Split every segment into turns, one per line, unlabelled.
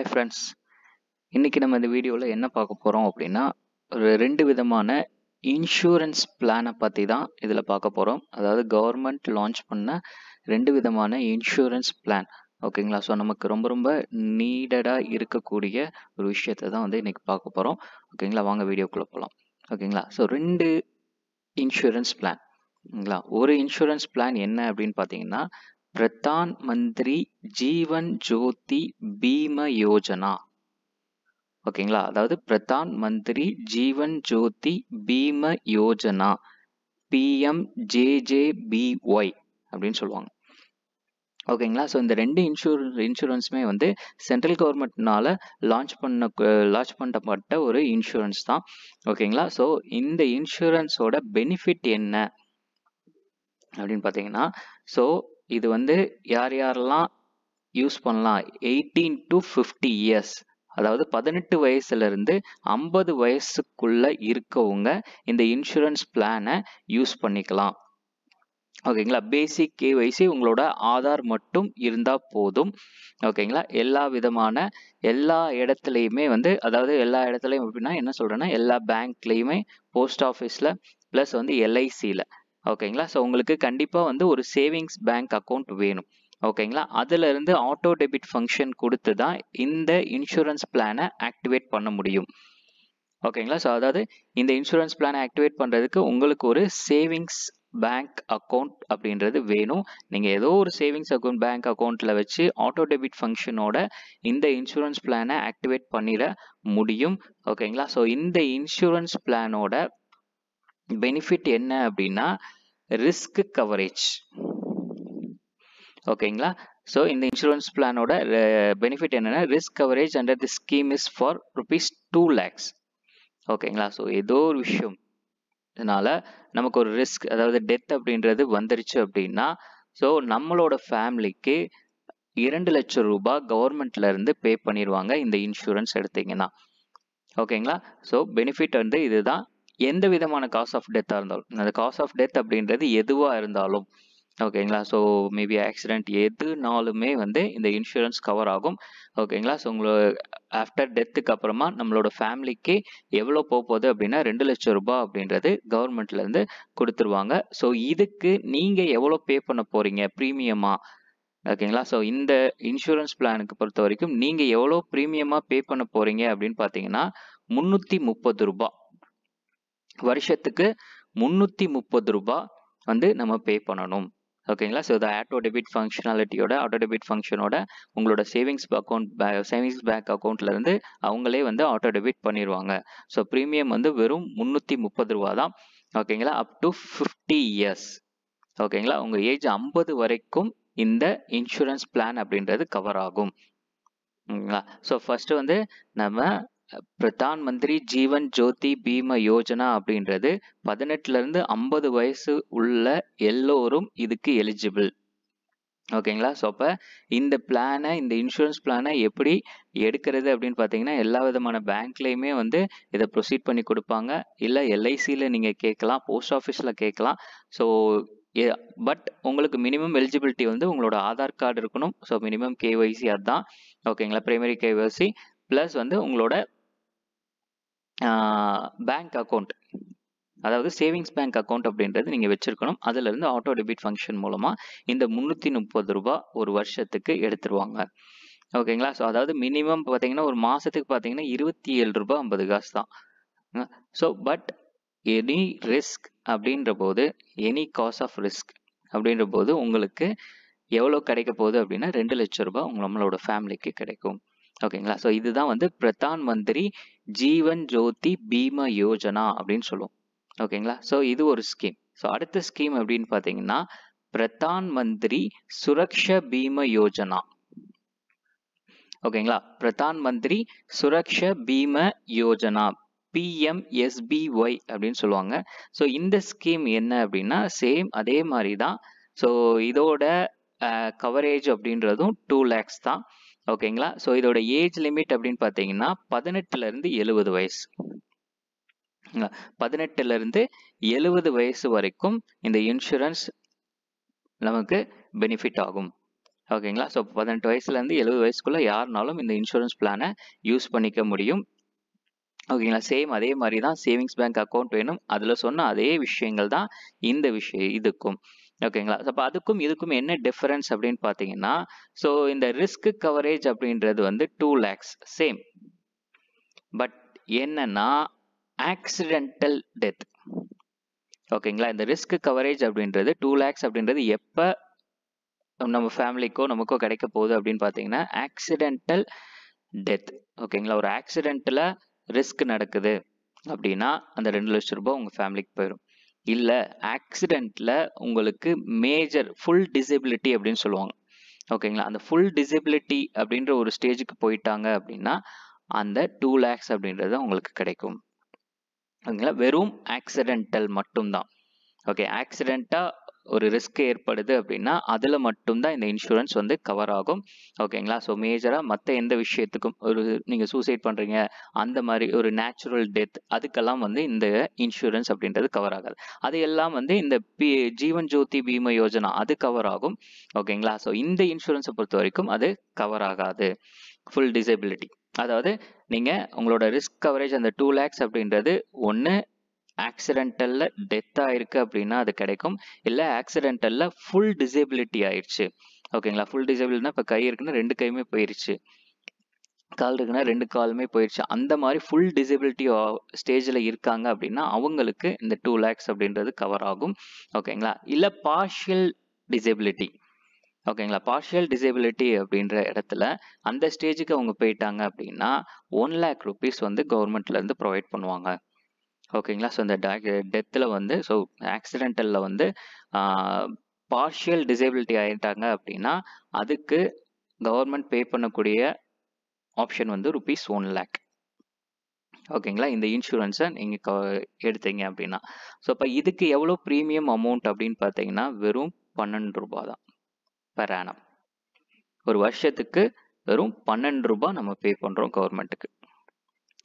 hi friends இன்றைக்கி நம்ம இந்த வீடியோவில் என்ன பார்க்க போகிறோம் அப்படின்னா ஒரு ரெண்டு விதமான இன்சூரன்ஸ் பிளானை பற்றி தான் இதில் பார்க்க போகிறோம் அதாவது கவர்மெண்ட் லான்ச் பண்ண ரெண்டு விதமான இன்சூரன்ஸ் பிளான் ஓகேங்களா ஸோ நமக்கு ரொம்ப ரொம்ப நீடடாக இருக்கக்கூடிய ஒரு விஷயத்தை தான் வந்து இன்றைக்கி பார்க்க போகிறோம் ஓகேங்களா வாங்க வீடியோக்குள்ளே போகலாம் ஓகேங்களா ஸோ ரெண்டு இன்சூரன்ஸ் பிளான் ஒரு இன்சூரன்ஸ் பிளான் என்ன அப்படின்னு பார்த்தீங்கன்னா பிரதான் மந்திரி ஜீவன் ஜோதி பீம யோஜனா ஓகேங்களா அதாவது பிரதான் மந்திரி ஜீவன் ஜோதி பீம யோஜனா பிஎம் ஜேஜேபிஒய் அப்படின்னு சொல்லுவாங்க ஓகேங்களா ஸோ இந்த ரெண்டு இன்சூர் இன்சூரன்ஸுமே வந்து சென்ட்ரல் கவர்மெண்ட்னால லான்ச் பண்ண லான்ச் பண்ணப்பட்ட ஒரு இன்சூரன்ஸ் தான் ஓகேங்களா ஸோ இந்த இன்சூரன்ஸோட பெனிஃபிட் என்ன அப்படின்னு பார்த்தீங்கன்னா ஸோ இது வந்து யார் யாரெல்லாம் யூஸ் பண்ணலாம் எயிட்டீன் டு ஃபிஃப்டி இயர்ஸ் அதாவது பதினெட்டு வயசுலேருந்து ஐம்பது வயசுக்குள்ளே இருக்கவங்க இந்த இன்சூரன்ஸ் பிளானை யூஸ் பண்ணிக்கலாம் ஓகேங்களா பேசிக் கேவைசி உங்களோட ஆதார் மட்டும் இருந்தால் போதும் ஓகேங்களா எல்லா விதமான எல்லா இடத்துலையுமே வந்து அதாவது எல்லா இடத்துலையும் அப்படின்னா என்ன சொல்கிறேன்னா எல்லா பேங்க்லேயுமே போஸ்ட் ஆஃபீஸில் ப்ளஸ் வந்து எல்ஐசியில் ஓகேங்களா ஸோ உங்களுக்கு கண்டிப்பாக வந்து ஒரு சேவிங்ஸ் பேங்க் அக்கௌண்ட் வேணும் ஓகேங்களா அதிலிருந்து ஆட்டோ டெபிட் ஃபங்க்ஷன் கொடுத்து தான் இந்த இன்சூரன்ஸ் பிளானை ஆக்டிவேட் பண்ண முடியும் ஓகேங்களா ஸோ அதாவது இந்த இன்சூரன்ஸ் பிளானை ஆக்டிவேட் பண்ணுறதுக்கு உங்களுக்கு ஒரு சேவிங்ஸ் பேங்க் அக்கௌண்ட் அப்படின்றது வேணும் நீங்கள் ஏதோ ஒரு சேவிங்ஸ் அக்கௌண்ட் பேங்க் அக்கௌண்ட்டில் வச்சு ஆட்டோ டெபிட் ஃபங்க்ஷனோட இந்த இன்சூரன்ஸ் பிளானை ஆக்டிவேட் பண்ணிட முடியும் ஓகேங்களா ஸோ இந்த இன்சூரன்ஸ் பிளானோட பெனிஃபிட் என்ன அப்படின்னா ரிஸ்க் கவரேஜ் ஓகேங்களா ஸோ இந்த இன்சூரன்ஸ் பிளானோட பெனிஃபிட் என்னென்னா risk coverage under the scheme is for rupees two lakhs ஓகேங்களா ஸோ ஏதோ ஒரு விஷயம் இதனால நமக்கு ஒரு ரிஸ்க் அதாவது டெத் அப்படின்றது வந்துருச்சு அப்படின்னா ஸோ நம்மளோட ஃபேமிலிக்கு இரண்டு லட்சம் ரூபாய் கவர்மெண்ட்லேருந்து பே பண்ணிடுவாங்க இந்த இன்சூரன்ஸ் எடுத்தீங்கன்னா ஓகேங்களா ஸோ பெனிஃபிட் வந்து இதுதான் எந்த விதமான காஸ் ஆஃப் டெத்தாக இருந்தாலும் அந்த காஸ் ஆஃப் டெத் அப்படின்றது எதுவாக இருந்தாலும் ஓகேங்களா ஸோ மேபி ஆக்சிடெண்ட் எதுனாலுமே வந்து இந்த இன்சூரன்ஸ் கவர் ஆகும் ஓகேங்களா ஸோ உங்களோட ஆஃப்டர் டெத்துக்கு அப்புறமா நம்மளோட ஃபேமிலிக்கு எவ்வளோ போக போகுது அப்படின்னா ரெண்டு லட்சம் ரூபாய் அப்படின்றது கவர்மெண்ட்லேருந்து கொடுத்துருவாங்க ஸோ இதுக்கு நீங்கள் எவ்வளோ பே பண்ண போகிறீங்க ப்ரீமியமாக ஓகேங்களா ஸோ இந்த இன்சூரன்ஸ் பிளானுக்கு பொறுத்த வரைக்கும் நீங்கள் எவ்வளோ ப்ரீமியமாக பே பண்ண போகிறீங்க அப்படின்னு பார்த்தீங்கன்னா முந்நூற்றி முப்பது ரூபாய் வருஷத்துக்கு முந்நூற்றி முப்பது ரூபாய் வந்து நம்ம பே பண்ணணும் ஓகேங்களா ஸோ இது ஆட்டோ டெபிட் ஃபங்க்ஷனாலிட்டியோட ஆட்டோ டெபிட் ஃபங்க்ஷனோட உங்களோட சேவிங்ஸ் அக்கௌண்ட் பே சேவிங்ஸ் பேங்க் அக்கௌண்ட்லேருந்து அவங்களே வந்து ஆட்டோ டெபிட் பண்ணிடுவாங்க ஸோ ப்ரீமியம் வந்து வெறும் முந்நூற்றி முப்பது ரூபா தான் ஓகேங்களா அப் டு ஃபிஃப்டி இயர்ஸ் ஓகேங்களா உங்கள் ஏஜ் ஐம்பது வரைக்கும் இந்த இன்சூரன்ஸ் பிளான் அப்படின்றது கவர் ஆகும் ஓகேங்களா ஸோ ஃபஸ்ட்டு வந்து நம்ம பிரதான் மந்திரி ஜீவன் ஜோதி பீம யோஜனா அப்படின்றது பதினெட்டுலேருந்து ஐம்பது வயசு உள்ள எல்லோரும் இதுக்கு எலிஜிபிள் ஓகேங்களா ஸோ அப்போ இந்த பிளானை இந்த இன்சூரன்ஸ் பிளானை எப்படி எடுக்கிறது அப்படின்னு பார்த்தீங்கன்னா எல்லா விதமான பேங்க்லேயுமே வந்து இதை ப்ரொசீட் பண்ணி கொடுப்பாங்க இல்லை எல்ஐசியில் நீங்கள் கேட்கலாம் போஸ்ட் ஆஃபீஸில் கேட்கலாம் ஸோ பட் உங்களுக்கு மினிமம் எலிஜிபிலிட்டி வந்து உங்களோட ஆதார் கார்டு இருக்கணும் ஸோ மினிமம் கேஒய்சி அதுதான் ஓகேங்களா ப்ரைமரி கேஒய்சி ப்ளஸ் வந்து உங்களோட பேங்க் அக்கௌண்ட் அதாவது சேவிங்ஸ் பேங்க் அக்கௌண்ட் அப்படின்றது நீங்கள் வச்சுருக்கணும் அதுலேருந்து ஆட்டோ டெபிட் ஃபங்க்ஷன் மூலமாக இந்த முந்நூற்றி முப்பது ரூபா ஒரு வருஷத்துக்கு எடுத்துருவாங்க ஓகேங்களா ஸோ அதாவது மினிமம் பார்த்தீங்கன்னா ஒரு மாதத்துக்கு பார்த்தீங்கன்னா இருபத்தி ஏழு ரூபா ஐம்பது காசு தான் ஸோ பட் எனி ரிஸ்க் அப்படின்ற போது எனி காஸ் ஆஃப் ரிஸ்க் அப்படின்ற போது உங்களுக்கு எவ்வளோ கிடைக்க போகுது அப்படின்னா ரெண்டு லட்ச ரூபாய் உங்களோட நம்மளோட ஃபேமிலிக்கு கிடைக்கும் ஓகேங்களா ஸோ இதுதான் வந்து பிரதான் மந்திரி ஜீவன் ஜோதி பீமா யோஜனா அப்படின்னு சொல்லுவோம் ஓகேங்களா ஸோ இது ஒரு ஸ்கீம் ஸோ அடுத்த ஸ்கீம் அப்படின்னு பார்த்தீங்கன்னா பிரதான் மந்திரி சுரக்ஷ பீம யோஜனா ஓகேங்களா பிரதான் மந்திரி சுரக்ஷ பீம யோஜனா பிஎம்எஸ்பிஒய் அப்படின்னு சொல்லுவாங்க ஸோ இந்த ஸ்கீம் என்ன அப்படின்னா சேம் அதே மாதிரி தான் ஸோ இதோட கவரேஜ் அப்படின்றதும் டூ லேக்ஸ் தான் ஓகேங்களா ஸோ இதோட ஏஜ் லிமிட் அப்படின்னு பார்த்தீங்கன்னா பதினெட்டுலேருந்து எழுபது வயசு பதினெட்டுலேருந்து எழுபது வயசு வரைக்கும் இந்த இன்சூரன்ஸ் நமக்கு பெனிஃபிட் ஆகும் ஓகேங்களா ஸோ பதினெட்டு வயசுலேருந்து எழுபது வயசுக்குள்ளே யாருனாலும் இந்த இன்சூரன்ஸ் பிளானை யூஸ் பண்ணிக்க முடியும் ஓகேங்களா சேம் அதே மாதிரி தான் சேவிங்ஸ் பேங்க் அக்கௌண்ட் வேணும் அதில் சொன்ன அதே விஷயங்கள் தான் இந்த விஷயம் இதுக்கும் ஓகேங்களா அப்போ அதுக்கும் இதுக்கும் என்ன டிஃபரன்ஸ் அப்படின்னு பார்த்தீங்கன்னா ஸோ இந்த ரிஸ்க் கவரேஜ் அப்படின்றது வந்து டூ லேக்ஸ் சேம் பட் என்னன்னா ஆக்சிடென்டல் டெத் ஓகேங்களா இந்த ரிஸ்க் கவரேஜ் அப்படின்றது டூ லேக்ஸ் அப்படின்றது எப்போ நம்ம ஃபேமிலிக்கோ நமக்கோ கிடைக்க போகுது அப்படின்னு பார்த்தீங்கன்னா ஆக்சிடென்டல் டெத் ஓகேங்களா ஒரு ஆக்சிடென்ட்டில் ரிஸ்க் நடக்குது அப்படின்னா அந்த ரெண்டு லட்ச ரூபாய் உங்கள் ஃபேமிலிக்கு போயிடும் இல்லை ஆக்சிடெண்ட்டில் உங்களுக்கு மேஜர் ஃபுல் டிசபிலிட்டி அப்படின்னு சொல்லுவாங்க ஓகேங்களா அந்த ஃபுல் டிசபிலிட்டி அப்படின்ற ஒரு ஸ்டேஜுக்கு போயிட்டாங்க அப்படின்னா அந்த டூ லேக்ஸ் அப்படின்றது உங்களுக்கு கிடைக்கும் ஓகேங்களா வெறும் ஆக்சிடென்டல் மட்டும்தான் ஓகே ஆக்சிடெண்ட்டாக ஒரு ரிஸ்க் ஏற்படுது அப்படின்னா அதில் மட்டும்தான் இந்த இன்சூரன்ஸ் வந்து கவர் ஆகும் ஓகேங்களா ஸோ மேஜராக மற்ற எந்த விஷயத்துக்கும் ஒரு நீங்கள் சூசைட் பண்ணுறீங்க அந்த மாதிரி ஒரு நேச்சுரல் டெத் அதுக்கெல்லாம் வந்து இந்த இன்சூரன்ஸ் அப்படின்றது கவர் ஆகாது அது எல்லாம் வந்து இந்த பி ஜீவன் ஜோதி பீம யோஜனா அது கவர் ஆகும் ஓகேங்களா ஸோ இந்த இன்சூரன்ஸை பொறுத்த வரைக்கும் அது கவர் ஆகாது ஃபுல் டிசபிலிட்டி அதாவது நீங்கள் உங்களோட ரிஸ்க் கவரேஜ் அந்த டூ லேக்ஸ் அப்படின்றது ஒன்று ஆக்சிடென்டல்ல டெத் ஆயிருக்கு அப்படின்னா அது கிடைக்கும் இல்லை ஆக்சிடென்டல்ல ஃபுல் டிசேபிலிட்டி ஆயிடுச்சு ஓகேங்களா ஃபுல் டிசேபிலிட்டினா இப்போ கை இருக்குன்னா ரெண்டு கையுமே போயிடுச்சு கால் இருக்குன்னா ரெண்டு காலுமே போயிடுச்சு அந்த மாதிரி ஃபுல் டிசபிலிட்டி ஸ்டேஜில் இருக்காங்க அப்படின்னா அவங்களுக்கு இந்த டூ லேக்ஸ் அப்படின்றது கவர் ஆகும் ஓகேங்களா இல்லை பார்ஷியல் டிசபிலிட்டி ஓகேங்களா பார்ஷியல் டிசேபிலிட்டி அப்படின்ற இடத்துல அந்த ஸ்டேஜுக்கு அவங்க போயிட்டாங்க அப்படின்னா ஒன் லேக் ருபீஸ் வந்து கவர்மெண்ட்லேருந்து ப்ரொவைட் பண்ணுவாங்க ஓகேங்களா ஸோ இந்த டெத்தில் வந்து ஸோ ஆக்சிடென்டலில் வந்து பார்ஷியல் டிசேபிலிட்டி ஆகிட்டாங்க அப்படின்னா அதுக்கு கவர்மெண்ட் பே பண்ணக்கூடிய ஆப்ஷன் வந்து ருபீஸ் ஒன் லேக் ஓகேங்களா இந்த இன்சூரன்ஸை நீங்கள் க எடுத்தீங்க அப்படின்னா ஸோ இப்போ இதுக்கு எவ்வளோ ப்ரீமியம் அமௌண்ட் அப்படின்னு பார்த்தீங்கன்னா வெறும் பன்னெண்டு ரூபா தான் பெர் ஒரு வருஷத்துக்கு வெறும் பன்னெண்டு ரூபா நம்ம பே பண்ணுறோம் கவர்மெண்ட்டுக்கு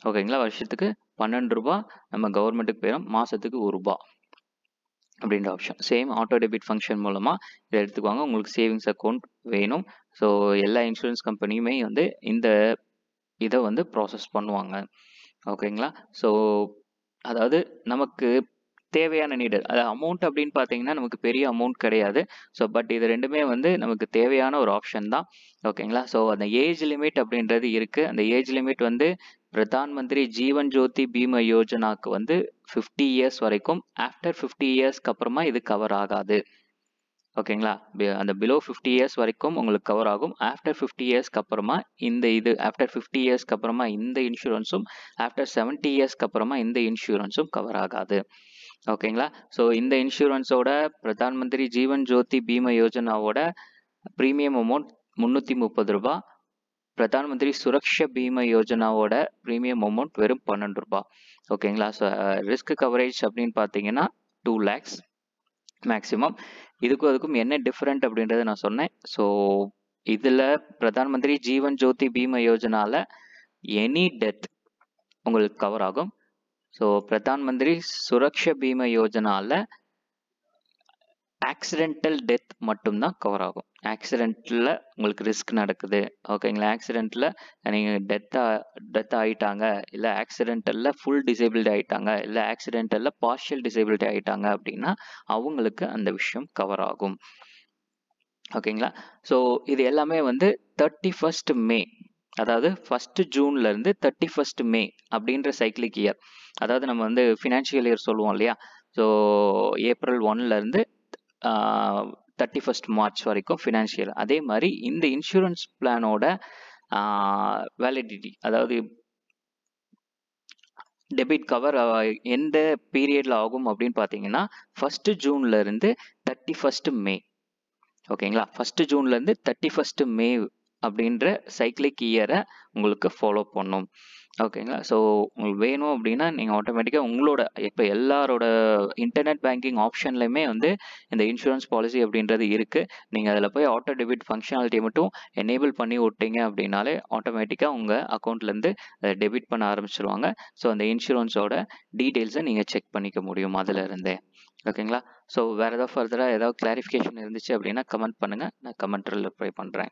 ஓகேங்களா வருஷத்துக்கு பன்னெண்டு ரூபா நம்ம கவர்மெண்ட்டுக்கு போயிடும் மாதத்துக்கு ஒரு ரூபா அப்படின்ற option same auto debit function மூலமாக இதை எடுத்துக்குவாங்க உங்களுக்கு சேவிங்ஸ் அக்கௌண்ட் வேணும் ஸோ எல்லா இன்சூரன்ஸ் கம்பெனியுமே வந்து இந்த இதை வந்து ப்ராசஸ் பண்ணுவாங்க ஓகேங்களா ஸோ அதாவது நமக்கு தேவையான நீடு அது அமௌண்ட் அப்படின்னு பார்த்தீங்கன்னா நமக்கு பெரிய அமௌண்ட் கிடையாது ஸோ பட் இது ரெண்டுமே வந்து நமக்கு தேவையான ஒரு ஆப்ஷன் தான் ஓகேங்களா ஸோ அந்த ஏஜ் லிமிட் அப்படின்றது இருக்குது அந்த ஏஜ் லிமிட் வந்து பிரதான் மந்திரி ஜீவன் ஜோதி பீம யோஜனாக்கு வந்து ஃபிஃப்டி இயர்ஸ் வரைக்கும் ஆஃப்டர் ஃபிஃப்டி இயர்ஸ்க்கு அப்புறமா இது கவர் ஆகாது ஓகேங்களா அந்த பிலோ ஃபிஃப்டி இயர்ஸ் வரைக்கும் உங்களுக்கு கவர் ஆகும் ஆஃப்டர் ஃபிஃப்டி இயர்ஸ்க்கு அப்புறமா இந்த இது ஆஃப்டர் ஃபிஃப்டி இயர்ஸ்க்கு அப்புறமா இந்த இன்சூரன்ஸும் ஆஃப்டர் செவன்ட்டி இயர்ஸ்க்கு அப்புறமா இந்த இன்சூரன்ஸும் கவர் ஆகாது ஓகேங்களா ஸோ இந்த இன்சூரன்ஸோட பிரதான் மந்திரி ஜீவன் ஜோதி பீம யோஜனாவோட ப்ரீமியம் அமௌண்ட் முந்நூற்றி முப்பது ரூபா பிரதான் மந்திரி சுரக்ஷா பீம யோஜனாவோட ப்ரீமியம் அமௌண்ட் வெறும் பன்னெண்டு ரூபா ஓகேங்களா ஸோ ரிஸ்க் கவரேஜ் அப்படின்னு பார்த்தீங்கன்னா டூ லேக்ஸ் மேக்ஸிமம் இதுக்கும் அதுக்கும் என்ன டிஃப்ரெண்ட் அப்படின்றத நான் சொன்னேன் ஸோ இதில் பிரதான் மந்திரி ஜீவன் ஜோதி பீம யோஜனாவில் எனி டெத் உங்களுக்கு கவர் ஆகும் ஸோ பிரதான் மந்திரி சுரக்ஷ பீம யோஜனாவில் ஆக்சிடென்டல் டெத் மட்டும்தான் கவர் ஆகும் ஆக்சிடெண்ட்டில் உங்களுக்கு ரிஸ்க் நடக்குது ஓகேங்களா ஆக்சிடெண்ட்டில் நீங்கள் டெத்தாக டெத் ஆகிட்டாங்க இல்லை ஆக்சிடெண்ட்டலில் ஃபுல் டிசேபிள்டி ஆகிட்டாங்க இல்லை ஆக்சிடெண்ட்டலில் பார்ஷியல் டிசேபிலிட்டி ஆகிட்டாங்க அப்படின்னா அவங்களுக்கு அந்த விஷயம் கவர் ஆகும் ஓகேங்களா ஸோ இது எல்லாமே வந்து தேர்ட்டி ஃபஸ்ட் மே அதாவது ஃபஸ்ட்டு ஜூன்லேருந்து தேர்ட்டி ஃபஸ்ட் மே அப்படின்ற சைக்கிளிக் இயர் அதாவது நம்ம வந்து ஃபினான்ஷியல் இயர் சொல்லுவோம் இல்லையா ஸோ ஏப்ரல் ஒன்லேருந்து தேர்ட்டி ஃபஸ்ட் மார்ச் வரைக்கும் ஃபினான்ஷியல் அதே மாதிரி இந்த இன்சூரன்ஸ் பிளானோட வேலிடிட்டி அதாவது டெபிட் கவர் எந்த பீரியடில் ஆகும் அப்படின்னு பார்த்தீங்கன்னா ஃபஸ்ட்டு ஜூன்லேருந்து தேர்ட்டி ஃபஸ்ட்டு மே ஓகேங்களா ஃபஸ்ட்டு ஜூன்லேருந்து தேர்ட்டி ஃபஸ்ட்டு மே அப்படின்ற சைக்கிளிக் இயரை உங்களுக்கு ஃபாலோ பண்ணும் ஓகேங்களா ஸோ உங்களுக்கு வேணும் அப்படின்னா நீங்கள் ஆட்டோமேட்டிக்காக உங்களோட இப்போ எல்லாரோட இன்டர்நெட் பேங்கிங் ஆப்ஷன்லையுமே வந்து இந்த இன்சூரன்ஸ் பாலிசி அப்படின்றது இருக்குது நீங்கள் அதில் போய் ஆட்டோ டெபிட் ஃபங்க்ஷனாலிட்டி மட்டும் எனேபிள் பண்ணி விட்டீங்க அப்படின்னாலே ஆட்டோமேட்டிக்காக உங்கள் அக்கௌண்ட்லேருந்து டெபிட் பண்ண ஆரம்பிச்சிருவாங்க ஸோ அந்த இன்சூரன்ஸோட டீட்டெயில்ஸை நீங்கள் செக் பண்ணிக்க முடியும் அதில் இருந்தே ஓகேங்களா ஸோ வேறு ஏதாவது ஃபர்தராக ஏதாவது கிளாரிஃபிகேஷன் இருந்துச்சு அப்படின்னா கமெண்ட் பண்ணுங்கள் நான் கமெண்ட்ரில் ரிப்ளை பண்ணுறேன்